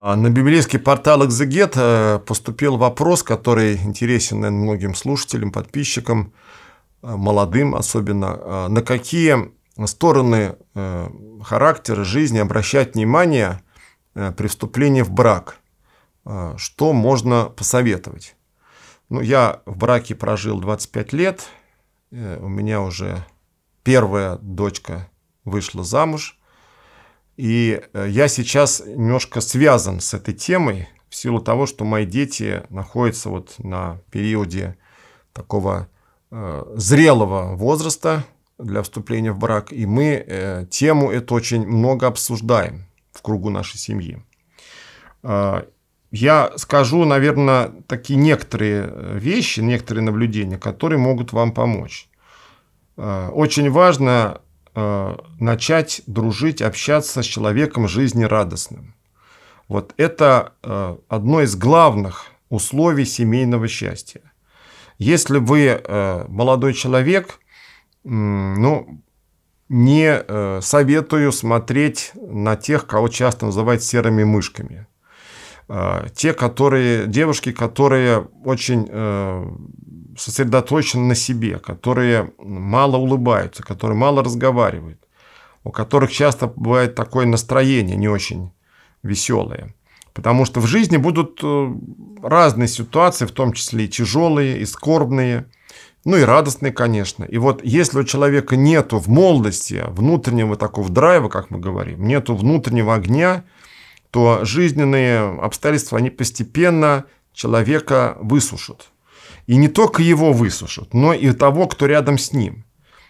А, на библейский портал «Экзегет» э, поступил вопрос, который интересен наверное, многим слушателям, подписчикам, э, молодым особенно. А, на какие стороны э, характера жизни обращать внимание при вступлении в брак? А, что можно посоветовать? Ну, я в браке прожил 25 лет. У меня уже первая дочка вышла замуж. И э, я сейчас немножко связан с этой темой в силу того, что мои дети находятся вот на периоде такого э, зрелого возраста для вступления в брак. И мы э, тему эту очень много обсуждаем в кругу нашей семьи. Э, я скажу, наверное, такие некоторые э, вещи, некоторые наблюдения, которые могут вам помочь. Э, очень важно э, начать дружить, общаться с человеком жизнерадостным. Вот это э, одно из главных условий семейного счастья. Если вы э, молодой человек, э, ну, не э, советую смотреть на тех, кого часто называют серыми мышками – Э, те, которые, девушки, которые очень э, сосредоточены на себе, которые мало улыбаются, которые мало разговаривают, у которых часто бывает такое настроение не очень веселое. Потому что в жизни будут э, разные ситуации, в том числе и тяжелые, и скорбные, ну и радостные, конечно. И вот если у человека нету в молодости внутреннего такого драйва, как мы говорим, нету внутреннего огня – то жизненные обстоятельства, они постепенно человека высушат. И не только его высушат, но и того, кто рядом с ним.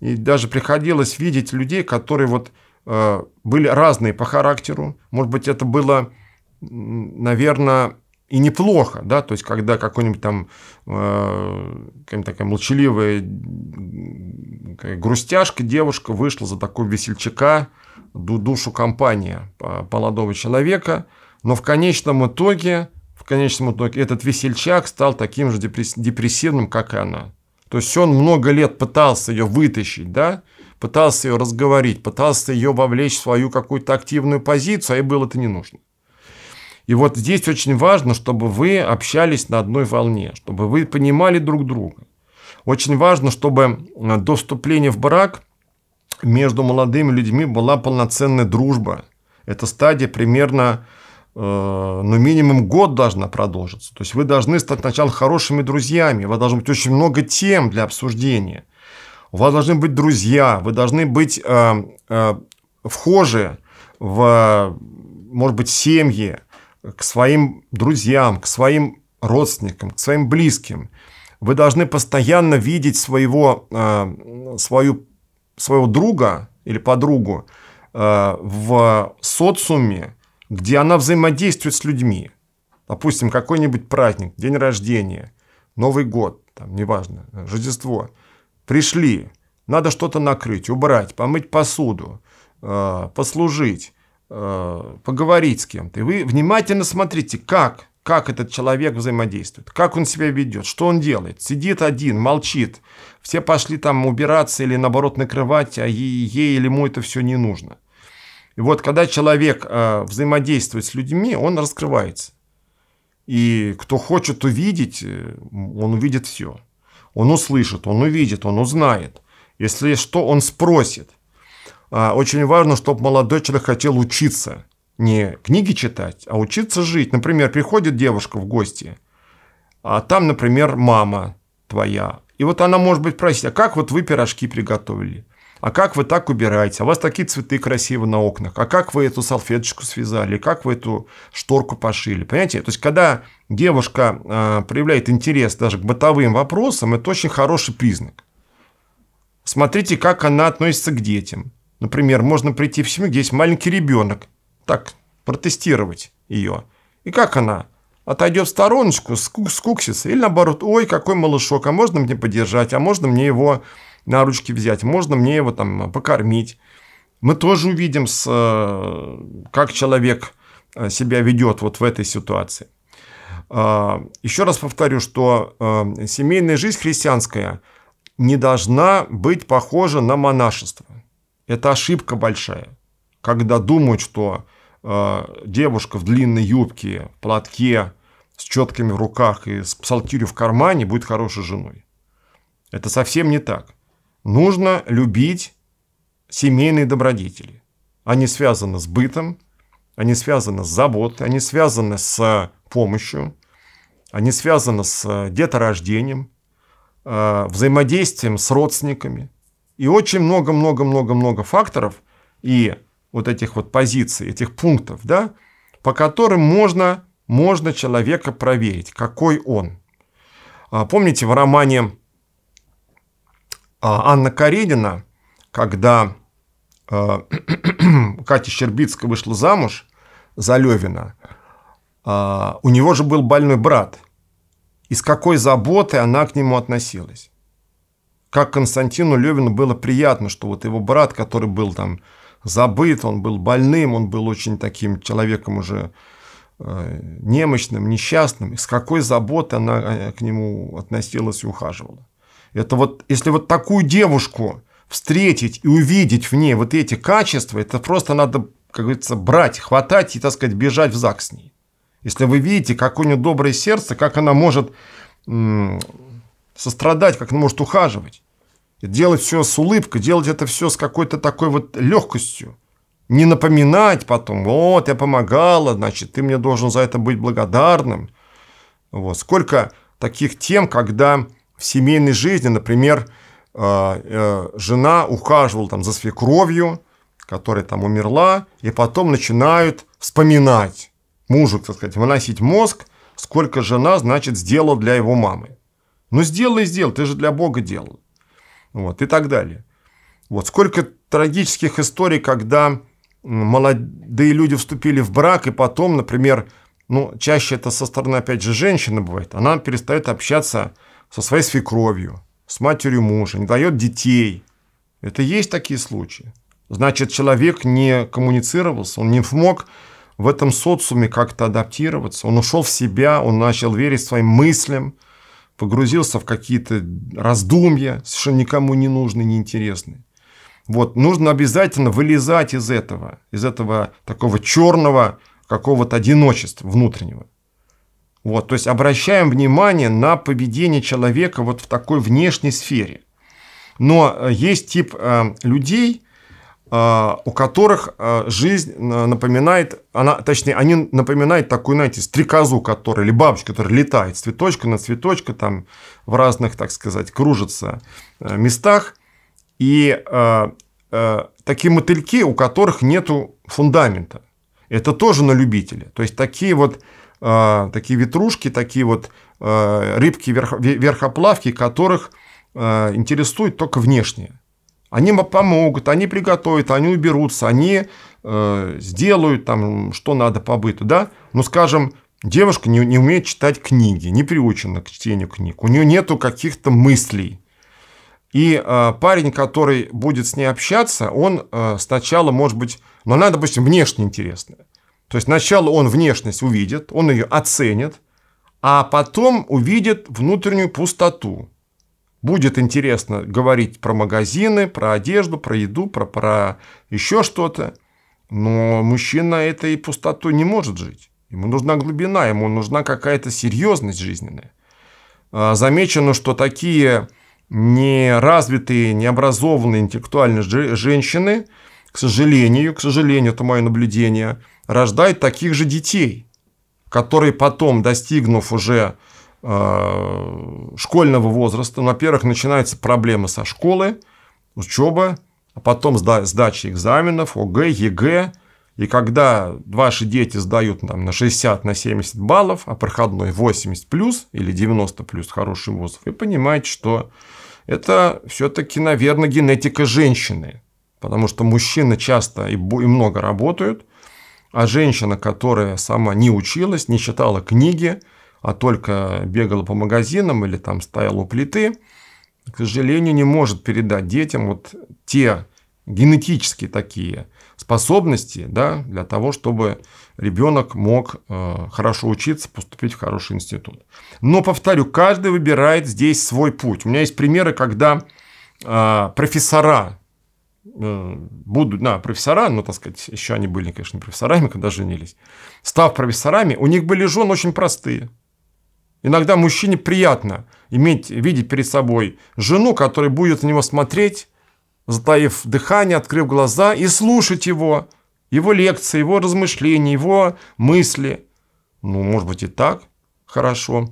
И даже приходилось видеть людей, которые вот э, были разные по характеру. Может быть, это было, наверное, и неплохо, да, то есть когда какой-нибудь там э, какая-нибудь такая молчаливая грустяшка, девушка вышла за такой весельчака, душу компания э, молодого человека, но в конечном итоге, в конечном итоге этот весельчак стал таким же депрессивным, как и она. То есть он много лет пытался ее вытащить, да, пытался ее разговорить, пытался ее вовлечь в свою какую-то активную позицию, а ей было это не нужно. И вот здесь очень важно, чтобы вы общались на одной волне, чтобы вы понимали друг друга. Очень важно, чтобы э, до вступления в брак между молодыми людьми была полноценная дружба. Эта стадия примерно, э, ну, минимум год должна продолжиться. То есть вы должны стать сначала хорошими друзьями, у вас должно быть очень много тем для обсуждения. У вас должны быть друзья, вы должны быть э, э, вхожи в, может быть, семьи, к своим друзьям, к своим родственникам, к своим близким. Вы должны постоянно видеть своего, э, свою, своего друга или подругу э, в социуме, где она взаимодействует с людьми. Допустим, какой-нибудь праздник, день рождения, Новый год, там, неважно, Рождество. Пришли, надо что-то накрыть, убрать, помыть посуду, э, послужить Э, поговорить с кем-то. И вы внимательно смотрите, как, как этот человек взаимодействует, как он себя ведет, что он делает. Сидит один, молчит, все пошли там убираться или наоборот накрывать, а ей, ей или ему это все не нужно. И вот когда человек э, взаимодействует с людьми, он раскрывается. И кто хочет увидеть, э, он увидит все. Он услышит, он увидит, он узнает. Если что, он спросит. А, очень важно, чтобы молодой человек хотел учиться. Не книги читать, а учиться жить. Например, приходит девушка в гости, а там, например, мама твоя. И вот она может быть просить, а как вот вы пирожки приготовили? А как вы так убираете? А у вас такие цветы красиво на окнах. А как вы эту салфеточку связали? Как вы эту шторку пошили? Понимаете? То есть, когда девушка э, проявляет интерес даже к бытовым вопросам, это очень хороший признак. Смотрите, как она относится к детям. Например, можно прийти в семью, где есть маленький ребенок. Так, протестировать ее. И как она? Отойдет в стороночку, скуксится. Или наоборот, ой, какой малышок, а можно мне подержать, а можно мне его на ручки взять, можно мне его там покормить. Мы тоже увидим, э, как человек э, себя ведет вот в этой ситуации. А, Еще раз повторю, что э, семейная жизнь христианская не должна быть похожа на монашество. Это ошибка большая, когда думают, что э, девушка в длинной юбке, платке, с четками в руках и с псалтирью в кармане будет хорошей женой. Это совсем не так. Нужно любить семейные добродетели. Они связаны с бытом, они связаны с заботой, они связаны с помощью, они связаны с деторождением, э, взаимодействием с родственниками – и очень много-много-много-много факторов и вот этих вот позиций, этих пунктов, да, по которым можно, можно человека проверить, какой он. А, помните в романе а, Анна Каренина, когда а, Катя Щербицкая вышла замуж за Левина, у него же был больной брат. И с какой заботой она к нему относилась как Константину Левину было приятно, что вот его брат, который был там забыт, он был больным, он был очень таким человеком уже э, немощным, несчастным, с какой заботой она э, к нему относилась и ухаживала. Это вот, если вот такую девушку встретить и увидеть в ней вот эти качества, это просто надо, как говорится, брать, хватать и, так сказать, бежать в ЗАГС с ней. Если вы видите, какое у нее доброе сердце, как она может сострадать, как он может ухаживать. И делать все с улыбкой, делать это все с какой-то такой вот легкостью. Не напоминать потом, вот, я помогала, значит, ты мне должен за это быть благодарным. Вот. Сколько таких тем, когда в семейной жизни, например, э, э, жена ухаживала там за свекровью, которая там умерла, и потом начинают вспоминать мужу, так сказать, выносить мозг, сколько жена, значит, сделала для его мамы. Ну, сделал, и сделай, ты же для Бога делал. Вот, и так далее. Вот, сколько трагических историй, когда молодые люди вступили в брак, и потом, например, ну, чаще это со стороны, опять же, женщины бывает, она перестает общаться со своей свекровью, с матерью мужа, не дает детей. Это есть такие случаи. Значит, человек не коммуницировался, он не смог в этом социуме как-то адаптироваться, он ушел в себя, он начал верить своим мыслям, погрузился в какие-то раздумья, совершенно никому не нужные, неинтересные. Вот, нужно обязательно вылезать из этого, из этого такого черного какого-то одиночества внутреннего. Вот, то есть обращаем внимание на поведение человека вот в такой внешней сфере. Но э, есть тип э, людей, а, у которых а, жизнь напоминает, она, точнее, они напоминают такую, знаете, стрекозу, которая, или бабочка, которая летает с цветочка на цветочка, там в разных, так сказать, кружится э, местах. И э, э, такие мотыльки, у которых нету фундамента. Это тоже на любителя. То есть такие вот э, такие ветрушки, такие вот э, рыбки верхоплавки, которых э, интересует только внешнее. Они помогут, они приготовят, они уберутся, они э, сделают там, что надо по быту, да? Ну, скажем, девушка не, не умеет читать книги, не приучена к чтению книг, у нее нету каких-то мыслей. И э, парень, который будет с ней общаться, он э, сначала, может быть, но она, допустим, внешне интересная. То есть сначала он внешность увидит, он ее оценит, а потом увидит внутреннюю пустоту. Будет интересно говорить про магазины, про одежду, про еду, про, про еще что-то. Но мужчина этой пустотой не может жить. Ему нужна глубина, ему нужна какая-то серьезность жизненная. А, замечено, что такие неразвитые, необразованные интеллектуальные женщины, к сожалению, к сожалению, это мое наблюдение, рождают таких же детей, которые потом, достигнув уже Э, школьного возраста, во-первых, начинаются проблемы со школы, учеба, а потом сдача экзаменов, ОГЭ, ЕГЭ. И когда ваши дети сдают там, на 60, на 70 баллов, а проходной 80 плюс или 90 плюс хороший вузов, вы понимаете, что это все-таки, наверное, генетика женщины. Потому что мужчины часто и много работают, а женщина, которая сама не училась, не читала книги, а только бегала по магазинам или там стояла у плиты, к сожалению, не может передать детям вот те генетические такие способности да, для того, чтобы ребенок мог э, хорошо учиться, поступить в хороший институт. Но, повторю, каждый выбирает здесь свой путь. У меня есть примеры, когда э, профессора э, будут, да, профессора, ну, так сказать, еще они были, конечно, не профессорами, когда женились, став профессорами, у них были жены очень простые. Иногда мужчине приятно иметь, видеть перед собой жену, которая будет на него смотреть, затаив дыхание, открыв глаза и слушать его, его лекции, его размышления, его мысли. Ну, может быть и так хорошо.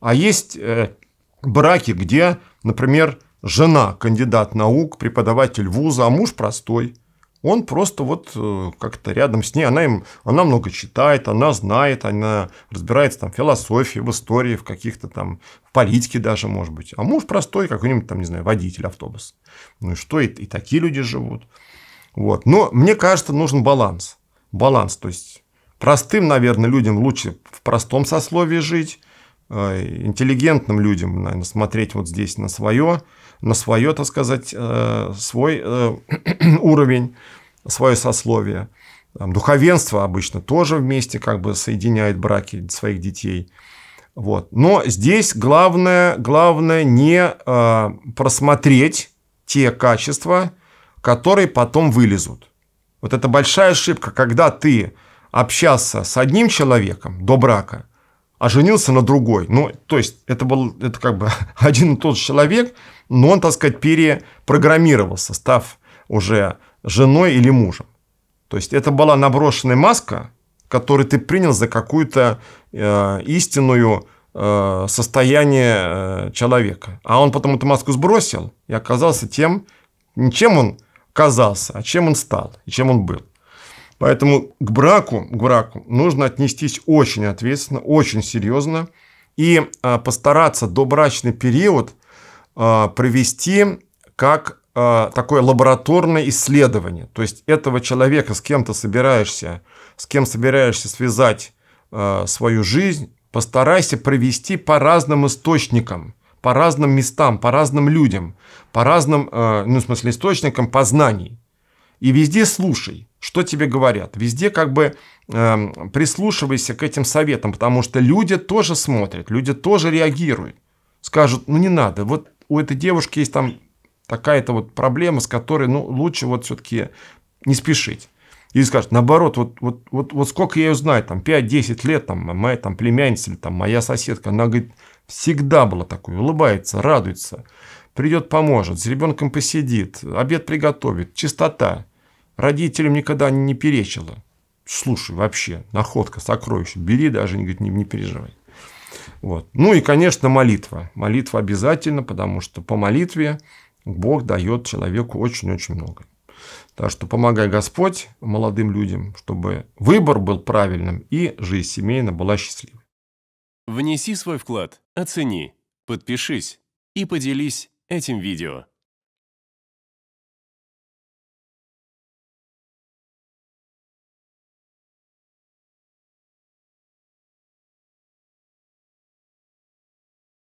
А есть э, браки, где, например, жена кандидат наук, преподаватель вуза, а муж простой – он просто вот э, как-то рядом с ней, она, им, она много читает, она знает, она разбирается там в философии, в истории, в каких-то там в политике даже, может быть. А муж простой, какой-нибудь там, не знаю, водитель автобус. Ну и что, и, и такие люди живут. Вот. Но мне кажется, нужен баланс. Баланс, то есть простым, наверное, людям лучше в простом сословии жить, а, интеллигентным людям, наверное, смотреть вот здесь на свое, на свое, так сказать, э, свой э, уровень, свое сословие. Там, духовенство обычно тоже вместе как бы соединяет браки своих детей. Вот. Но здесь главное, главное не э, просмотреть те качества, которые потом вылезут. Вот это большая ошибка, когда ты общался с одним человеком до брака – а женился на другой. Ну, то есть, это был это как бы один и тот же человек, но он, так сказать, перепрограммировался, став уже женой или мужем. То есть, это была наброшенная маска, которую ты принял за какую-то э, истинную э, состояние э, человека. А он потом эту маску сбросил и оказался тем, не чем он казался, а чем он стал и чем он был. Поэтому к браку, к браку нужно отнестись очень ответственно, очень серьезно и а, постараться добрачный период а, провести как а, такое лабораторное исследование. То есть этого человека с кем-то собираешься, с кем собираешься связать а, свою жизнь, постарайся провести по разным источникам, по разным местам, по разным людям, по разным, а, ну, в смысле, источникам познаний. И везде слушай – что тебе говорят. Везде как бы э, прислушивайся к этим советам, потому что люди тоже смотрят, люди тоже реагируют. Скажут, ну не надо, вот у этой девушки есть там такая-то вот проблема, с которой ну, лучше вот все-таки не спешить. Или скажут, наоборот, вот, вот, вот, вот сколько я ее знаю, там 5-10 лет, там, моя там, племянница или там, моя соседка, она говорит, всегда была такой, улыбается, радуется, придет, поможет, с ребенком посидит, обед приготовит, чистота родителям никогда не перечило. Слушай, вообще, находка, сокровище, бери даже, не, не, не переживай. Вот. Ну и, конечно, молитва. Молитва обязательно, потому что по молитве Бог дает человеку очень-очень много. Так что помогай Господь молодым людям, чтобы выбор был правильным и жизнь семейная была счастливой. Внеси свой вклад, оцени, подпишись и поделись этим видео.